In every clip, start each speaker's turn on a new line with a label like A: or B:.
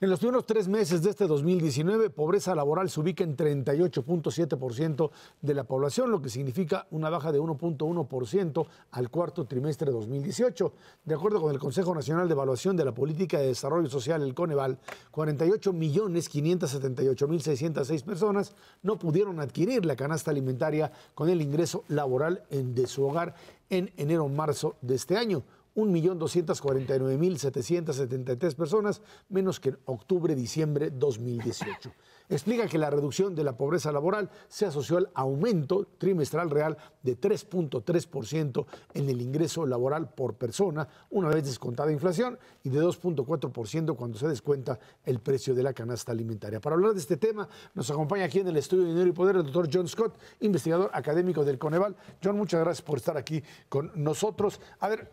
A: En los primeros tres meses de este 2019, pobreza laboral se ubica en 38.7% de la población, lo que significa una baja de 1.1% al cuarto trimestre de 2018. De acuerdo con el Consejo Nacional de Evaluación de la Política de Desarrollo Social, el Coneval, 48.578.606 personas no pudieron adquirir la canasta alimentaria con el ingreso laboral de su hogar en enero-marzo de este año 1.249.773 personas, menos que en octubre-diciembre 2018. Explica que la reducción de la pobreza laboral se asoció al aumento trimestral real de 3.3% en el ingreso laboral por persona, una vez descontada inflación, y de 2.4% cuando se descuenta el precio de la canasta alimentaria. Para hablar de este tema, nos acompaña aquí en el estudio de Dinero y Poder el doctor John Scott, investigador académico del Coneval. John, muchas gracias por estar aquí con nosotros. A ver,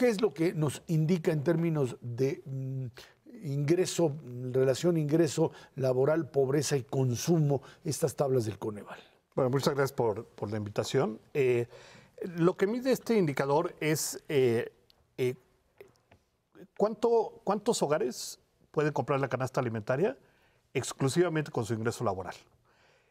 A: ¿Qué es lo que nos indica en términos de mm, ingreso, relación ingreso laboral, pobreza y consumo estas tablas del Coneval? Bueno, muchas gracias por, la invitación. Eh,
B: lo que mide este
A: indicador es
B: eh, eh, cuántos hogares pueden comprar la canasta alimentaria exclusivamente con su ingreso laboral.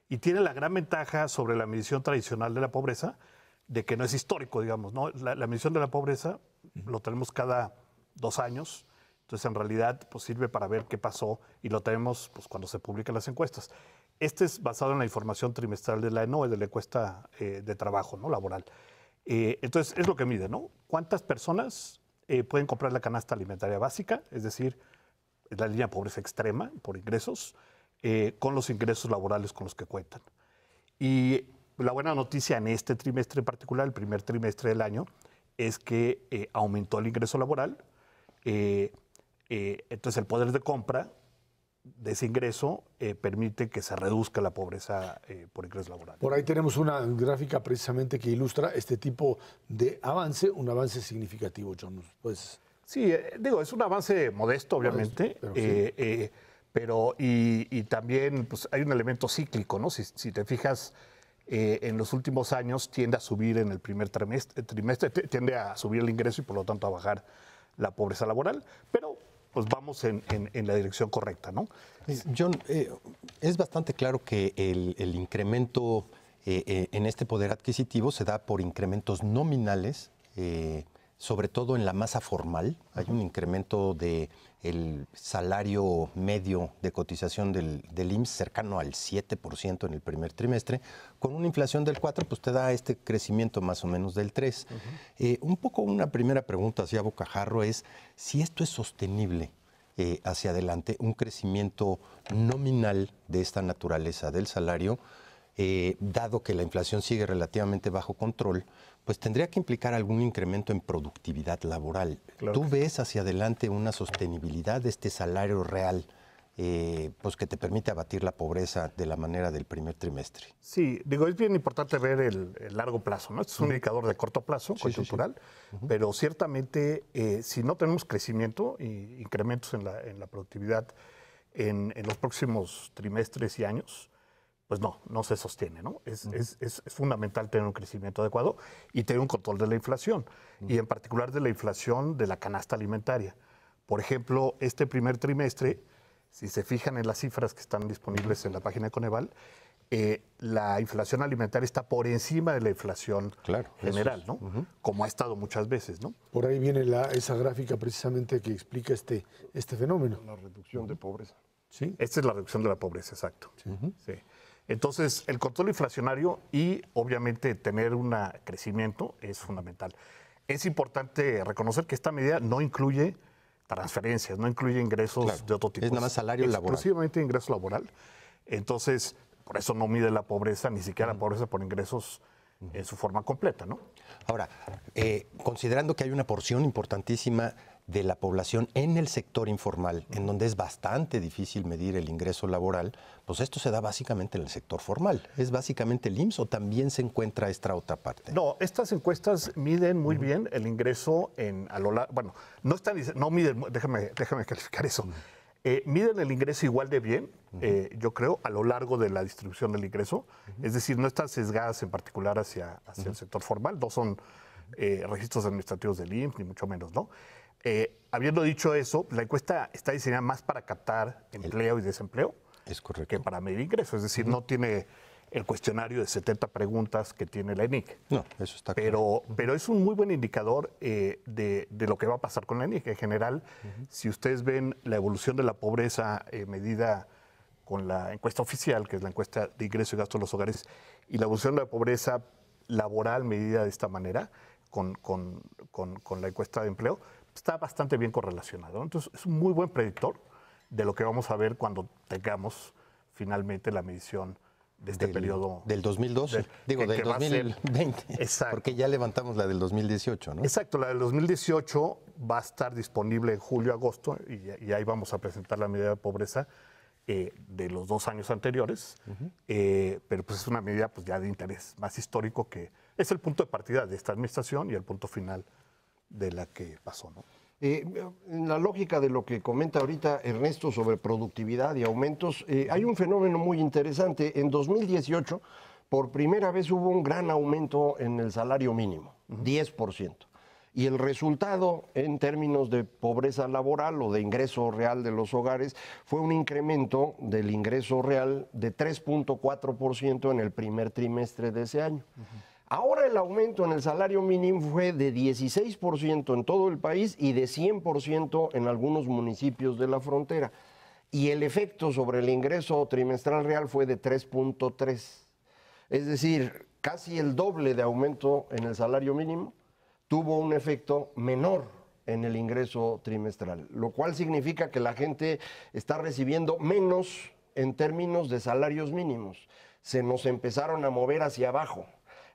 B: Y tiene la gran ventaja sobre la medición tradicional de la pobreza de que no es histórico, digamos, ¿no? la medición de la pobreza lo tenemos cada dos años. Entonces, en realidad, pues sirve para ver qué pasó y lo tenemos pues, cuando se publican las encuestas. Este es basado en la información trimestral de la ENOE, de la encuesta eh, de trabajo ¿no? laboral. Eh, entonces, es lo que mide, ¿no? ¿Cuántas personas eh, pueden comprar la canasta alimentaria básica? Es decir, la línea pobreza extrema por ingresos, con los ingresos laborales con los que cuentan. Y la buena noticia en este trimestre en particular, el primer trimestre del año, es que eh, aumentó el ingreso laboral, eh, eh, entonces el poder de compra de ese ingreso permite que se reduzca la pobreza por ingreso
A: laboral. Por ahí tenemos una gráfica precisamente que ilustra este tipo de avance, un avance significativo, John. Pues...
B: Sí, digo, es un avance modesto, obviamente, pero, y, también pues, hay un elemento cíclico, ¿no? Si, si te fijas... Eh, en los últimos años tiende a subir en el primer trimestre, eh, tiende a subir el ingreso y por lo tanto a bajar la pobreza laboral, pero pues vamos en, la dirección
C: correcta, ¿no? John, eh, es bastante claro que el, incremento en este poder adquisitivo se da por incrementos nominales sobre todo en la masa formal, hay un incremento de el salario medio de cotización del, del IMSS cercano al 7% en el primer trimestre, con una inflación del 4, pues te da este crecimiento más o menos del 3. Eh, un poco una primera pregunta hacia Bocajarro es si esto es sostenible. Eh, hacia adelante, un crecimiento nominal de esta naturaleza del salario, eh, dado que la inflación sigue relativamente bajo control, pues tendría que implicar algún incremento en productividad laboral. ¿Tú ves hacia adelante una sostenibilidad de este salario real? Eh, pues que te permite abatir la pobreza de la manera del primer trimestre. Sí,
B: digo, es bien importante ver el, largo plazo, ¿no? Este es un indicador de corto plazo, coyuntural, pero ciertamente eh, si no tenemos crecimiento e incrementos en la, productividad en, los próximos trimestres y años, pues no, no se sostiene, ¿no? Es, fundamental tener un crecimiento adecuado y tener un control de la inflación, y en particular de la inflación de la canasta alimentaria. Por ejemplo, este primer trimestre, si se fijan en las cifras que están disponibles en la página de Coneval, eh, la inflación
A: alimentaria está por encima de la inflación
B: general, ¿no? Como
A: ha estado muchas veces, ¿no? Por ahí viene la, esa gráfica precisamente que explica este, este fenómeno. La reducción de
B: pobreza. Sí. Esta es la reducción de la pobreza, exacto. sí. Entonces, el control inflacionario y obviamente tener un crecimiento es fundamental. Es importante reconocer que esta medida no incluye transferencias, no incluye ingresos de otro tipo. Es nada más salario laboral. Exclusivamente ingreso laboral. Entonces, por eso no mide la pobreza, ni siquiera
C: la pobreza por ingresos en su forma completa, ¿no? Ahora, eh, considerando que hay una porción importantísima de la población en el sector informal, en donde es bastante difícil medir el ingreso laboral, pues esto se da básicamente en el sector formal. ¿Es básicamente el IMSS o también se encuentra esta otra parte?
B: No, estas encuestas miden muy bien el ingreso en a lo largo. Bueno, no están, no miden, déjame, déjame calificar eso. Eh, miden el ingreso igual de bien, eh, yo creo, a lo largo de la distribución del ingreso. Es decir, no están sesgadas en particular hacia, el sector formal. No son eh, registros administrativos del IMSS, ni mucho menos, ¿no? Eh, habiendo dicho eso, la encuesta está diseñada más para captar empleo y desempleo es que para medir ingresos. Es decir, no tiene el cuestionario de 70 preguntas que tiene la ENIC. No, eso está pero, Pero es un muy buen indicador eh, de, lo que va a pasar con la ENIC. En general, si ustedes ven la evolución de la pobreza eh, medida con la encuesta oficial, que es la encuesta de ingreso y gasto de los hogares, y la evolución de la pobreza laboral medida de esta manera, con la encuesta de empleo, está bastante bien correlacionado. Entonces, es un muy buen predictor de lo que vamos a ver cuando tengamos finalmente la medición de este periodo. Del 2012, digo, del 2020.
C: Exacto. Porque ya levantamos la del 2018, ¿no? Exacto, la del
B: 2018 va a estar disponible en julio, agosto, y, ahí vamos a presentar la medida de pobreza eh, de los dos años anteriores, eh, pero pues es una medida pues, ya de interés más histórico que es el punto de partida de esta administración y el punto final de la que pasó, eh, en la
D: lógica de lo que comenta ahorita Ernesto sobre productividad y aumentos, eh, hay un fenómeno muy interesante. En 2018, por primera vez hubo un gran aumento en el salario mínimo, 10%. Y el resultado en términos de pobreza laboral o de ingreso real de los hogares fue un incremento del ingreso real de 3.4% en el primer trimestre de ese año. Ahora el aumento en el salario mínimo fue de 16% en todo el país y de 100% en algunos municipios de la frontera. Y el efecto sobre el ingreso trimestral real fue de 3.3. Es decir, casi el doble de aumento en el salario mínimo tuvo un efecto menor en el ingreso trimestral, lo cual significa que la gente está recibiendo menos en términos de salarios mínimos. Se nos empezaron a mover hacia abajo.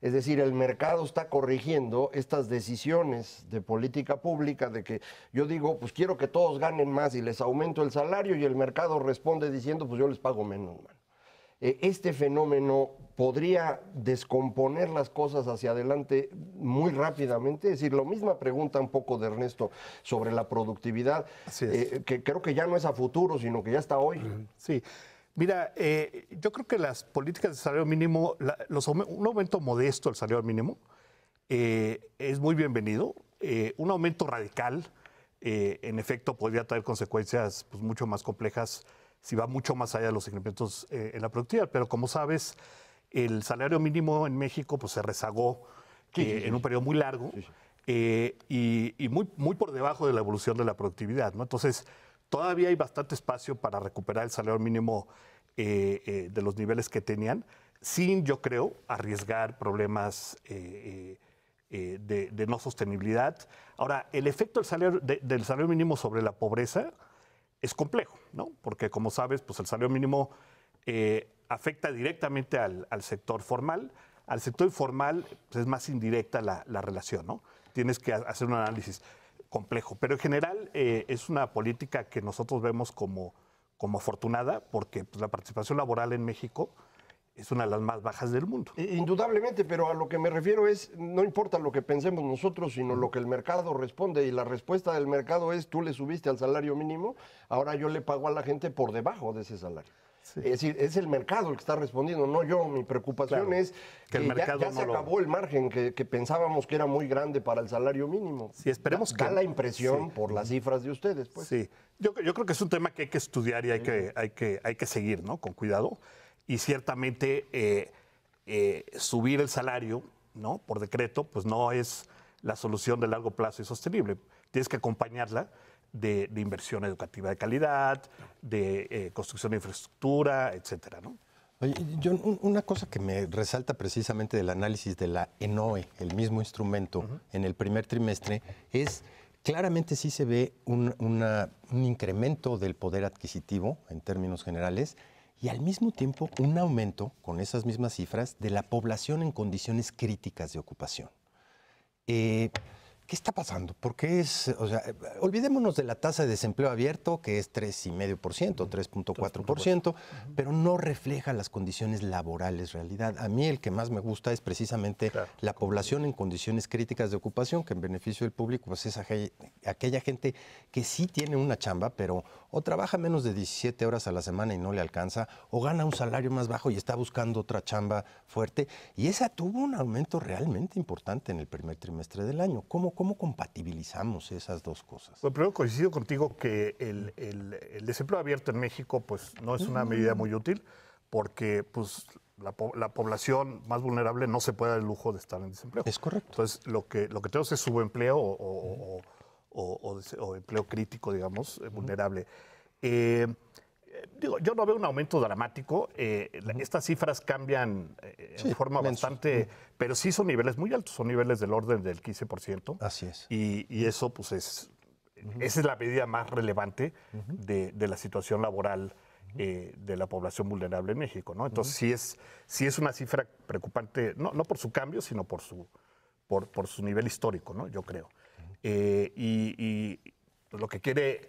D: Es decir, el mercado está corrigiendo estas decisiones de política pública de que yo digo, pues quiero que todos ganen más y les aumento el salario y el mercado responde diciendo, pues yo les pago menos. E, este fenómeno podría descomponer las cosas hacia adelante muy rápidamente. Es decir, lo misma pregunta un poco de Ernesto sobre la productividad, eh, que creo que ya no es a futuro, sino
B: que ya está hoy. Sí. Mira, eh, yo creo que las políticas de salario mínimo, un aumento modesto del salario mínimo eh, es muy bienvenido. Eh, un aumento radical, en efecto, podría traer consecuencias pues, mucho más complejas si va mucho más allá de los incrementos en la productividad. Pero como sabes, el salario mínimo en México pues, se rezagó en un periodo muy largo y, muy, muy, por debajo de la evolución de la productividad. ¿no? Entonces, todavía hay bastante espacio para recuperar el salario mínimo eh, eh, de los niveles que tenían, sin, yo creo, arriesgar problemas eh, de, no sostenibilidad. Ahora, el efecto del salario, mínimo sobre la pobreza es complejo, ¿no? Porque, como sabes, pues el salario mínimo afecta directamente al, sector formal. Al sector informal pues, es más indirecta la, la relación, ¿no? Tienes que hacer un análisis complejo. Pero en general eh, es una política que nosotros vemos como, como afortunada porque pues, la participación laboral en México es una de las más bajas del mundo.
D: Indudablemente, pero a lo que me refiero es, no importa lo que pensemos nosotros, sino lo que el mercado responde. Y la respuesta del mercado es, tú le subiste al salario mínimo, ahora yo le pago a la gente por debajo de ese salario. Es decir, es el mercado el que está respondiendo, no yo. Mi preocupación es que, el mercado ya, se acabó el margen que, pensábamos que era muy grande para el salario mínimo. Sí,
B: esperemos da, que. la impresión por las cifras de ustedes, pues. Sí, yo, creo que es un tema que hay que estudiar y hay, que, hay, que, hay que seguir, ¿no? Con cuidado. Y ciertamente eh, eh, subir el salario, ¿no? Por decreto, pues no es la solución de largo plazo y sostenible. Tienes que acompañarla de, inversión educativa de calidad, de eh, construcción de infraestructura, etcétera, ¿no?
C: Yo una cosa que me resalta precisamente del análisis de la ENOE, el mismo instrumento, en el primer trimestre, es claramente sí se ve un, una, un incremento del poder adquisitivo en términos generales, y al mismo tiempo un aumento, con esas mismas cifras, de la población en condiciones críticas de ocupación. Eh, ¿Qué está pasando? Porque es, o sea, olvidémonos de la tasa de desempleo abierto, que es 3,5%, 3.4%, pero no refleja las condiciones laborales realidad. A mí el que más me gusta es precisamente la población en condiciones críticas de ocupación, que en beneficio del público pues es aquella gente que sí tiene una chamba, pero o trabaja menos de 17 horas a la semana y no le alcanza, o gana un salario más bajo y está buscando otra chamba fuerte. Y esa tuvo un aumento realmente importante en el primer trimestre del año. ¿Cómo cómo compatibilizamos esas dos cosas? Bueno,
B: pues primero coincido contigo que el, desempleo abierto en México pues, no es una medida mm. muy útil porque pues, la, población más vulnerable no se puede dar el lujo de estar en desempleo. Es correcto. Entonces, lo que, lo que tenemos es subempleo o, o, mm. empleo crítico, digamos, eh, vulnerable. Eh, digo, yo no veo un aumento dramático. Eh, estas cifras cambian de eh, en forma bastante, pero sí son niveles muy altos, son niveles del orden del 15%. Así es. Y, eso, pues, es, esa es la medida más relevante de, la situación laboral eh, de la población vulnerable en México, ¿no? Entonces, sí, es, sí es una cifra preocupante, no, no por su cambio, sino por su, por, por su nivel histórico, ¿no? Yo creo. y, pues, lo que quiere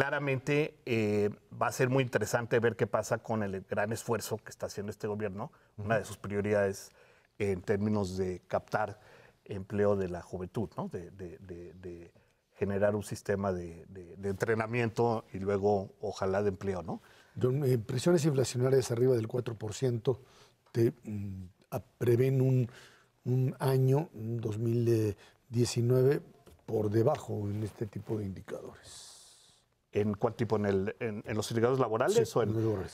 B: claramente eh, va a ser muy interesante ver qué pasa con el gran esfuerzo que está haciendo este gobierno. Una de sus prioridades en términos de captar empleo de la juventud, de, generar un sistema de, entrenamiento y luego, ojalá, de empleo.
A: ¿no? Eh, presiones inflacionarias arriba del 4% te, mm, prevén un, un año, 2019, por debajo en este tipo de indicadores.
B: ¿En cuál tipo? ¿En, los sindicatos laborales o en...?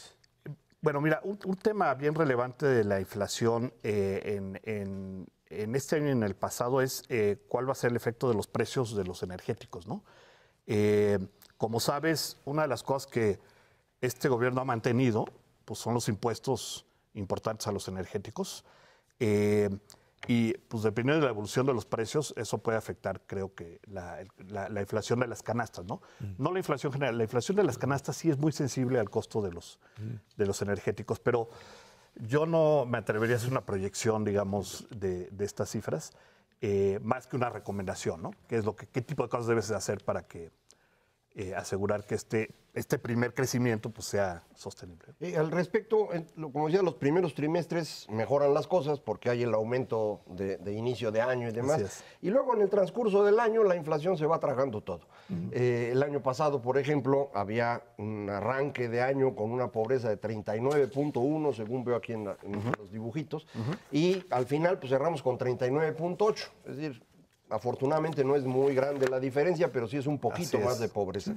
B: Bueno, mira, un, tema bien relevante de la inflación eh, en, este año y en el pasado es eh, cuál va a ser el efecto de los precios de los energéticos, ¿no? Eh, como sabes, una de las cosas que este gobierno ha mantenido pues, son los impuestos importantes a los energéticos. Y pues dependiendo de la evolución de los precios, eso puede afectar, creo que, la, inflación de las canastas, ¿no? Mm. No la inflación general, la inflación de las canastas sí es muy sensible al costo de los, mm. de los energéticos, pero yo no me atrevería a hacer una proyección, digamos, de, estas cifras, eh, más que una recomendación, ¿no? es lo ¿Qué tipo de cosas debes hacer para que eh, asegurar que este, este primer crecimiento pues, sea sostenible.
D: al respecto, como decía, los primeros trimestres mejoran las cosas porque hay el aumento de, inicio de año y demás. Y luego en el transcurso del año la inflación se va tragando todo. Eh, el año pasado, por ejemplo, había un arranque de año con una pobreza de 39.1, según veo aquí en, los dibujitos, y al final pues, cerramos con 39.8, es decir, Afortunadamente no es muy grande la diferencia, pero sí es un poquito más de pobreza.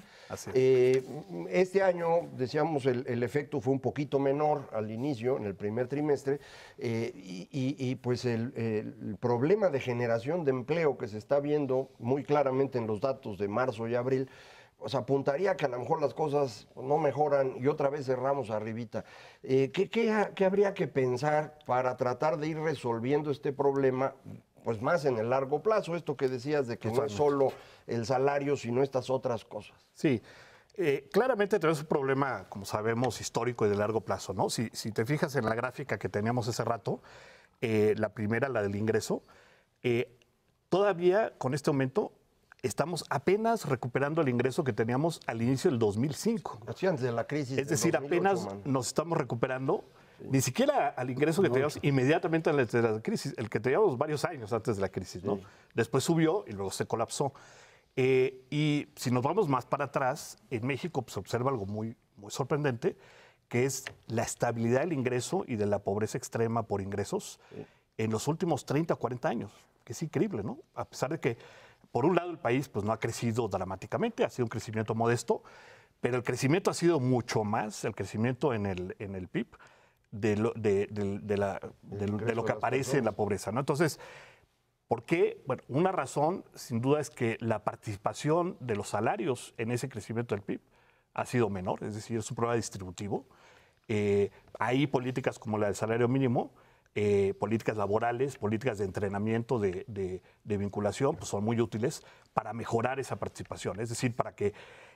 D: Eh, este año, decíamos, el, efecto fue un poquito menor al inicio, en el primer trimestre, eh, y, pues el, problema de generación de empleo que se está viendo muy claramente en los datos de marzo y abril, pues apuntaría que a lo mejor las cosas no mejoran y otra vez cerramos arribita. Eh, qué habría que pensar para tratar de ir resolviendo este problema pues más en el largo plazo, esto que decías de que no es solo
B: el salario, sino estas otras cosas. Sí. Eh, claramente tenemos un problema, como sabemos, histórico y de largo plazo, ¿no? Si, si te fijas en la gráfica que teníamos hace rato, eh, la primera, la del ingreso, eh, todavía con este aumento estamos apenas recuperando el ingreso que teníamos al inicio del 2005. Así antes de la crisis. Es decir, apenas nos estamos recuperando ni siquiera al ingreso que teníamos inmediatamente antes de la crisis, el que teníamos varios años antes de la crisis, ¿no? Después subió y luego se colapsó. Eh, y si nos vamos más para atrás, en México se pues, observa algo muy, muy sorprendente, que es la estabilidad del ingreso y de la pobreza extrema por ingresos en los últimos 30 o 40 años, que es increíble, ¿no? A pesar de que, por un lado, el país pues, no ha crecido dramáticamente, ha sido un crecimiento modesto, pero el crecimiento ha sido mucho más, el crecimiento en el, en el PIB, de lo, de, de lo que aparece en la pobreza. ¿no? Entonces, ¿por qué? Bueno, una razón sin duda es que la participación de los salarios en ese crecimiento del PIB ha sido menor, es decir, es un problema distributivo. Eh, hay políticas como la del salario mínimo eh, políticas laborales, políticas de entrenamiento, de, vinculación, pues son muy útiles para mejorar esa participación. Es decir, para que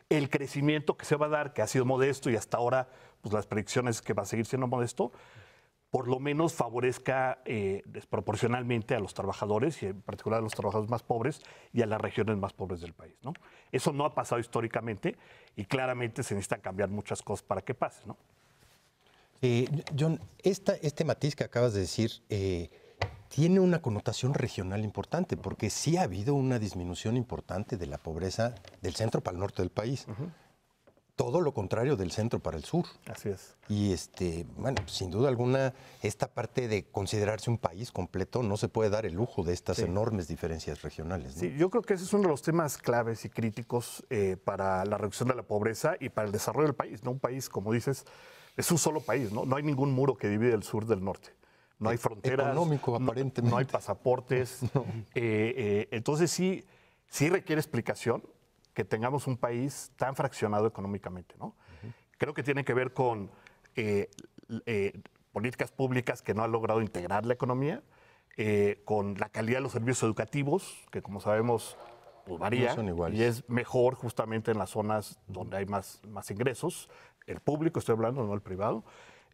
B: el crecimiento que se va a dar, que ha sido modesto y hasta ahora pues las predicciones que va a seguir siendo modesto, por lo menos favorezca eh, desproporcionalmente a los trabajadores y en particular a los trabajadores más pobres y a las regiones más pobres del país. ¿no? Eso no ha pasado históricamente y claramente se necesitan cambiar muchas cosas para que pase. ¿no?
C: Eh, John, este matiz que acabas de decir eh, tiene una connotación regional importante, porque sí ha habido una disminución importante de la pobreza del centro para el norte del país. Todo lo contrario del centro para el sur. Así es. Y este, bueno, sin duda alguna, esta parte de considerarse un país completo no se puede dar el lujo de estas enormes diferencias regionales. Sí,
B: yo creo que ese es uno de los temas claves y críticos eh, para la reducción de la pobreza y para el desarrollo del país, ¿no? Un país, como dices, es un solo país, ¿no? No hay ningún muro que divide el sur del norte. No hay e-, fronteras. Económico, No, hay pasaportes. Eh, eh, entonces sí, sí requiere explicación que tengamos un país tan fraccionado económicamente, ¿no? Creo que tiene que ver con eh, políticas públicas que no han logrado integrar la economía, con la calidad de los servicios educativos, que como sabemos pues, varía y es mejor justamente en las zonas donde hay más, más ingresos, el público, estoy hablando, no el privado,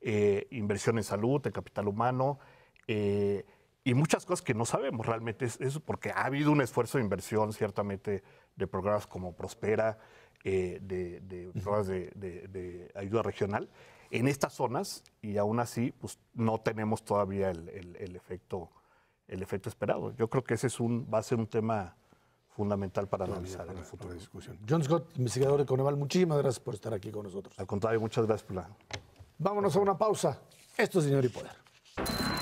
B: eh, inversión en salud, en capital humano, eh, y muchas cosas que no sabemos realmente. eso porque ha habido un esfuerzo de inversión, ciertamente, de programas como Prospera, eh, de, de, programas de, ayuda regional en estas zonas, y aún así, pues no tenemos todavía el, efecto el efecto esperado. Yo creo que ese es un, va a ser un tema fundamental para analizar en el futuro. discusión.
A: John Scott, investigador de Coneval, muchísimas gracias por estar aquí con nosotros. Al contrario, muchas gracias por la... Vámonos a una pausa. Esto es Señor y Poder.